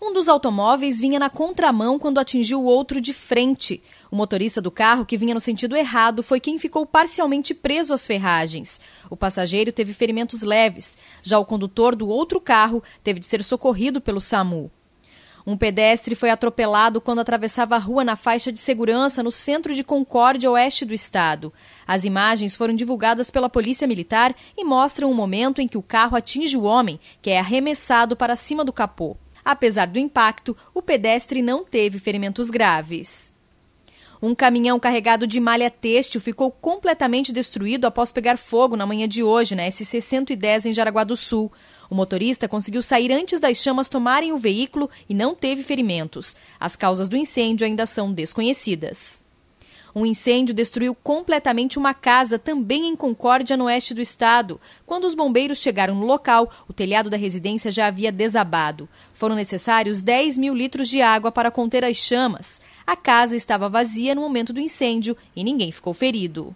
Um dos automóveis vinha na contramão quando atingiu o outro de frente. O motorista do carro, que vinha no sentido errado, foi quem ficou parcialmente preso às ferragens. O passageiro teve ferimentos leves. Já o condutor do outro carro teve de ser socorrido pelo SAMU. Um pedestre foi atropelado quando atravessava a rua na faixa de segurança no centro de Concórdia, oeste do estado. As imagens foram divulgadas pela Polícia Militar e mostram o momento em que o carro atinge o homem, que é arremessado para cima do capô. Apesar do impacto, o pedestre não teve ferimentos graves. Um caminhão carregado de malha têxtil ficou completamente destruído após pegar fogo na manhã de hoje, na SC-110 em Jaraguá do Sul. O motorista conseguiu sair antes das chamas tomarem o veículo e não teve ferimentos. As causas do incêndio ainda são desconhecidas. Um incêndio destruiu completamente uma casa, também em Concórdia, no oeste do estado. Quando os bombeiros chegaram no local, o telhado da residência já havia desabado. Foram necessários 10 mil litros de água para conter as chamas. A casa estava vazia no momento do incêndio e ninguém ficou ferido.